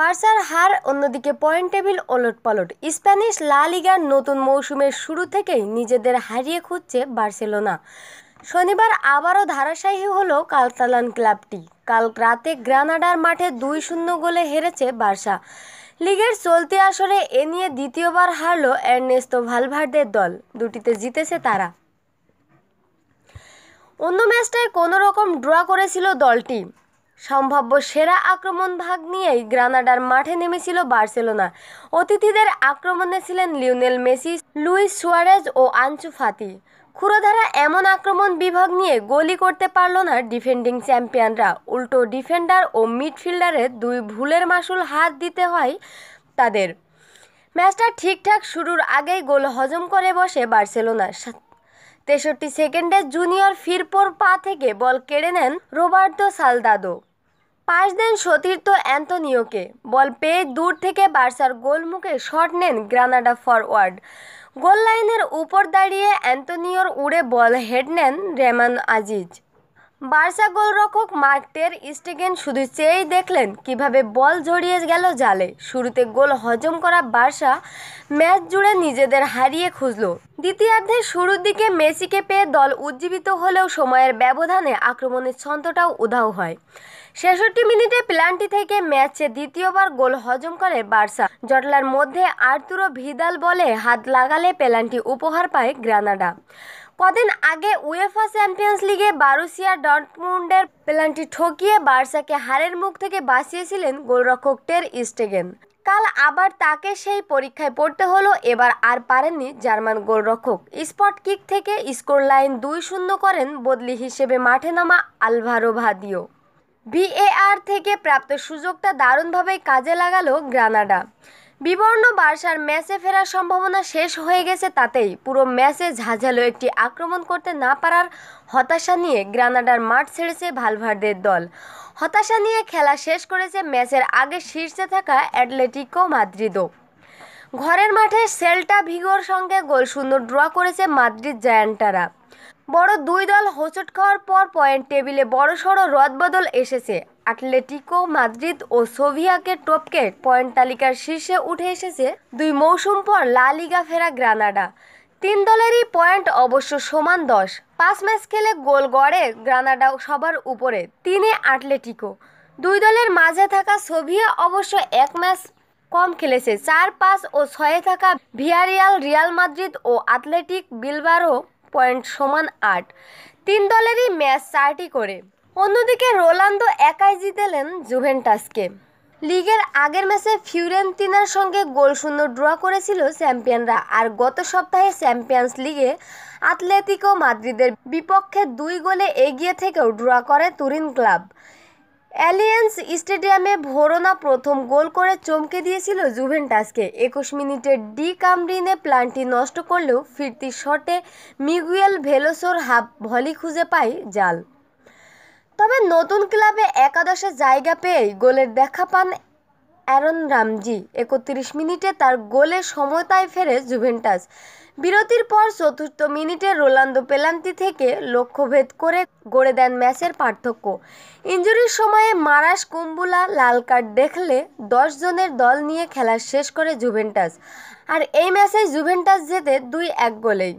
বার্সার হার অন্যদিকে point table পালট স্প্যানিশ লা লিগার নতুন মৌসুমের শুরু থেকেই নিজেদের হারিয়ে খুঁজছে বার্সেলোনা শনিবার আবারও ধারাশাহী হলো কালতালান ক্লাবটি কাল রাতে গ্রানাডার মাঠে দুই শূন্য গোলে হেরেছে বার্সা লিগের চলতি আসরে এ নিয়ে দ্বিতীয়বার হারল এর্নেস্তো ভালভার্দের দল দুটিতে জিতেছে তারা অন্য ম্যাচটায় কোনো রকম ড্র করেছিল দলটি সম্ভাব্য সেরা আক্রমণ ভাগ নিয়েই গ্রানাডার মাঠে নেমেছিল বার্সেলোনা অতিথিদের আক্রমণে ছিলেন লিওনেল মেসি লুইস সুয়ারেজ ও আঞ্চু ফাতি ক্ষুরধারা এমন আক্রমণ বিভাগ নিয়ে গোলই করতে পারল না ডিফেন্ডিং চ্যাম্পিয়নরা উল্টো ডিফেন্ডার ও মিডফিল্ডারের দুই ভুলের মাসুল হাত দিতে হয় তাদের ম্যাচটা ঠিকঠাক শুরুর আগেই গোল হজম করে বসে বার্সেলোনা তেষট্টি সেকেন্ডে জুনিয়র ফিরপোর পা থেকে বল কেড়ে নেন রোবার্তো সালদাদো পাঁচ দেন সতীর্থ অ্যান্থনিওকে বল পেয়ে দূর থেকে বার্সার গোলমুখে শট নেন গ্রানাডা ফরওয়ার্ড গোল লাইনের উপর দাঁড়িয়ে অ্যান্টনিওর উড়ে বল হেড নেন রেমান আজিজ বার্সা গোলরক্ষক মার্কটের স্টিগেন শুধু চেয়েই দেখলেন কিভাবে বল জড়িয়ে গেল জালে শুরুতে গোল হজম করা বার্সা ম্যাচ জুড়ে নিজেদের হারিয়ে খুঁজল দ্বিতীয়ার্ধের শুরুর দিকে মেসিকে পেয়ে দল উজ্জীবিত হলেও সময়ের ব্যবধানে আক্রমণের ছন্দটাও উধাও হয় ছেষট্টি মিনিটে প্ল্যানটি থেকে ম্যাচে দ্বিতীয়বার গোল হজম করে বার্সা জটলার মধ্যে আর্তুরো ভিদাল বলে হাত লাগালে পেলান্টি উপহার পায় গ্রানাডা কদিন আগে উয়েফা চ্যাম্পিয়ন্স লিগে বারুসিয়া ডটমুন্ডের পেলান্টি ঠকিয়ে বার্সাকে হারের মুখ থেকে বাঁচিয়েছিলেন গোলরক্ষক টের ইস্টেগেন কাল আবার তাকে সেই পরীক্ষায় পড়তে হলো এবার আর পারেননি জার্মান গোলরক্ষক স্পট কিক থেকে স্কোর লাইন দুই শূন্য করেন বদলি হিসেবে মাঠে নামা আলভারো ভাদিও ভিএআর থেকে প্রাপ্ত সুযোগটা দারুণভাবে কাজে লাগালো গ্রানাডা বিবর্ণ বার্সার ম্যাচে ফেরার সম্ভাবনা শেষ হয়ে গেছে তাতেই পুরো ম্যাচে ঝাঁঝালো একটি আক্রমণ করতে না পারার হতাশা নিয়ে গ্রানাডার মাঠ ছেড়েছে ভালভার্দের দল হতাশা নিয়ে খেলা শেষ করেছে ম্যাচের আগে শীর্ষে থাকা অ্যাটলেটিকো মাদ্রিদও ঘরের মাঠে সেল্টা ভিগোর সঙ্গে গোলশূন্য ড্র করেছে মাদ্রিদ জায়ান্টারা বড় দুই দল হোঁচট খাওয়ার পর পয়েন্ট টেবিলে বড়সড় রদবদল এসেছে অ্যাটলেটিকো মাদ্রিদ ও সোভিয়াকে টপকে পয়েন্ট তালিকার শীর্ষে উঠে এসেছে দুই মৌসুম পর লা লিগা ফেরা গ্রানাডা তিন দলেরই পয়েন্ট অবশ্য সমান দশ পাঁচ ম্যাচ খেলে গোল গড়ে গ্রানাডা সবার উপরে তিনে আটলেটিকো দুই দলের মাঝে থাকা সোভিয়া অবশ্য এক ম্যাচ কম খেলেছে চার পাঁচ ও ছয়ে থাকা ভিয়ারিয়াল রিয়াল মাদ্রিদ ও আথলেটিক বিলবারও পয়েন্ট সমান আট তিন দলেরই ম্যাচ চারটি করে অন্যদিকে রোলান্দো একাই জিতেলেন জুভেন্টাসকে লিগের আগের ম্যাচে ফিউরেন্তিনার সঙ্গে গোলশূন্য ড্র করেছিল চ্যাম্পিয়নরা আর গত সপ্তাহে চ্যাম্পিয়ন্স লিগে আতলেতিকো মাদ্রিদের বিপক্ষে দুই গোলে এগিয়ে থেকেও ড্র করে তুরিন ক্লাব অ্যালিয়েন্স স্টেডিয়ামে ভোরোনা প্রথম গোল করে চমকে দিয়েছিল জুভেন্টাসকে একুশ মিনিটে ডি কামরিনে প্ল্যানটি নষ্ট করলেও ফিরতি শটে মিগুয়েল ভেলোসোর হাফ ভলি খুঁজে পায় জাল তবে নতুন ক্লাবে একাদশে জায়গা পেয়েই গোলের দেখা পান অ্যারন রামজি একত্রিশ মিনিটে তার গোলে সমতায় ফেরে জুভেন্টাস বিরতির পর চতুর্থ মিনিটে রোলান্দো পেলান্তি থেকে লক্ষ্যভেদ করে গড়ে দেন ম্যাচের পার্থক্য ইঞ্জুরির সময়ে মারাস কুম্বুলা লাল কার্ড দেখলে দশ জনের দল নিয়ে খেলা শেষ করে জুভেন্টাস আর এই ম্যাচে জুভেন্টাস জেতে দুই এক গোলেই